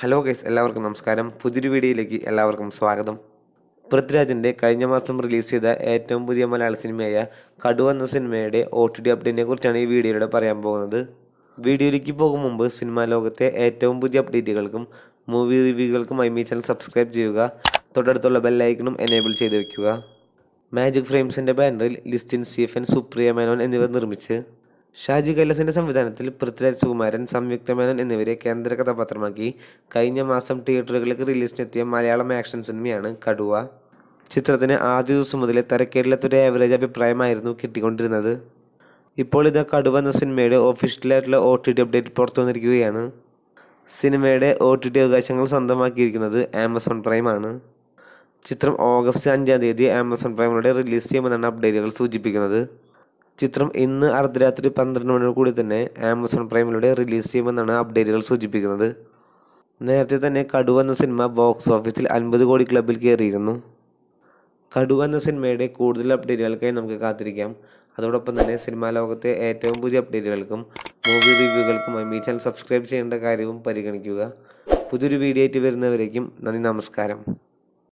hello guys എല്ലാവർക്കും നമസ്കാരം പുതിയൊരു വീഡിയോയിലേക്ക് എല്ലാവർക്കും സ്വാഗതം പൃഥ്വിരാജിൻ്റെ കഴിഞ്ഞ മാസം റിലീസ് ചെയ്ത ഏറ്റവും പുതിയ മലയാള സിനിമയായ കടുവ എന്ന സിനിമയുടെ ഒ ടി ഡി അപ്ഡേറ്റിനെ കുറിച്ചാണ് ഈ വീഡിയോയിലൂടെ പറയാൻ പോകുന്നത് വീഡിയോയിലേക്ക് പോകും മുമ്പ് സിനിമാ ലോകത്തെ ഏറ്റവും പുതിയ അപ്ഡേറ്റുകൾക്കും മൂവി ഐ മീ ചാനൽ സബ്സ്ക്രൈബ് ചെയ്യുക തൊട്ടടുത്തുള്ള ബെല്ലൈക്കണും എനേബിൾ ചെയ്ത് വയ്ക്കുക മാജിക് ഫ്രെയിംസിൻ്റെ ബാനറിൽ ലിസ്റ്റിൻ സ്റ്റീഫൻ സുപ്രിയ മേനോൻ എന്നിവർ നിർമ്മിച്ച് ഷാജി കൈലാസിന്റെ സംവിധാനത്തിൽ പൃഥ്വിരാജ് സുകുമാരൻ സംയുക്ത മേനൻ എന്നിവരെ കേന്ദ്ര കഥാപാത്രമാക്കി കഴിഞ്ഞ മാസം തിയേറ്ററുകളിലേക്ക് റിലീസിനെത്തിയ മലയാളം ആക്ഷൻ സിനിമയാണ് കടുവ ചിത്രത്തിന് ആദ്യ ദിവസം മുതലേ തരക്കേടിലെത്തൊരു ആവറേജ് അഭിപ്രായമായിരുന്നു കിട്ടിക്കൊണ്ടിരുന്നത് ഇപ്പോൾ ഇത് കടുവ എന്ന സിനിമയുടെ ഒഫീഷ്യലായിട്ടുള്ള ഒ ടി ഡി അപ്ഡേറ്റ് പുറത്തു വന്നിരിക്കുകയാണ് സിനിമയുടെ ഒ ടി ഡി അവകാശങ്ങൾ സ്വന്തമാക്കിയിരിക്കുന്നത് ആമസോൺ പ്രൈമാണ് ചിത്രം ഓഗസ്റ്റ് അഞ്ചാം തീയതി ആമസോൺ പ്രൈമിലൂടെ റിലീസ് ചെയ്യുമെന്നാണ് അപ്ഡേറ്റുകൾ സൂചിപ്പിക്കുന്നത് ചിത്രം ഇന്ന് അർദ്ധരാത്രി പന്ത്രണ്ട് മണിയോട് കൂടി തന്നെ ആമസോൺ പ്രൈമിലൂടെ റിലീസ് ചെയ്യുമെന്നാണ് അപ്ഡേറ്റുകൾ സൂചിപ്പിക്കുന്നത് നേരത്തെ തന്നെ കടു എന്ന സിനിമ ബോക്സ് ഓഫീസിൽ അൻപത് കോടി ക്ലബിൽ കയറിയിരുന്നു കടു എന്ന സിനിമയുടെ കൂടുതൽ അപ്ഡേറ്റുകൾക്കായി നമുക്ക് കാത്തിരിക്കാം അതോടൊപ്പം തന്നെ സിനിമാ ലോകത്തെ ഏറ്റവും പുതിയ അപ്ഡേറ്റുകൾക്കും മൂവി റിവ്യൂകൾക്കുമായി ഈ ചാനൽ സബ്സ്ക്രൈബ് ചെയ്യേണ്ട കാര്യവും പരിഗണിക്കുക പുതിയൊരു വീഡിയോ ആയിട്ട് വരുന്നവരേക്കും നന്ദി നമസ്കാരം